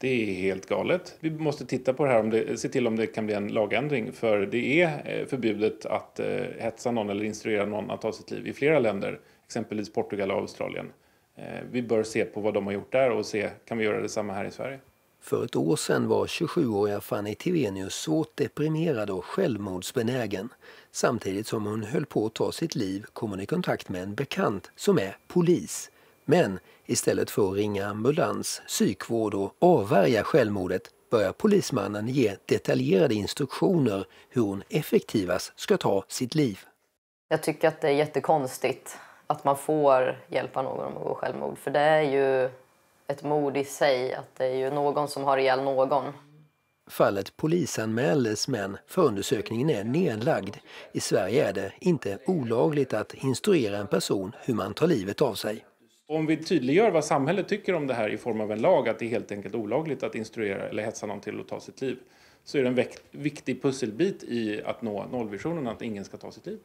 Det är helt galet. Vi måste titta på det här, om det, se till om det kan bli en lagändring. För det är eh, förbjudet att eh, hetsa någon eller instruera någon att ta sitt liv i flera länder. Exempelvis Portugal och Australien. Eh, vi bör se på vad de har gjort där och se, kan vi göra detsamma här i Sverige? För ett år sedan var 27-åriga Fanny Tivenius svårt deprimerad och självmordsbenägen. Samtidigt som hon höll på att ta sitt liv kom hon i kontakt med en bekant som är polis. Men istället för att ringa ambulans, psykvård och avvärja självmordet börjar polismannen ge detaljerade instruktioner hur hon effektivast ska ta sitt liv. Jag tycker att det är jättekonstigt att man får hjälpa någon att gå självmord. För det är ju ett mord i sig, att det är ju någon som har ihjäl någon. Fallet polisanmäldes men förundersökningen är nedlagd. I Sverige är det inte olagligt att instruera en person hur man tar livet av sig. Om vi tydliggör vad samhället tycker om det här i form av en lag, att det är helt enkelt olagligt att instruera eller hetsa någon till att ta sitt liv, så är det en viktig pusselbit i att nå nollvisionen, att ingen ska ta sitt liv.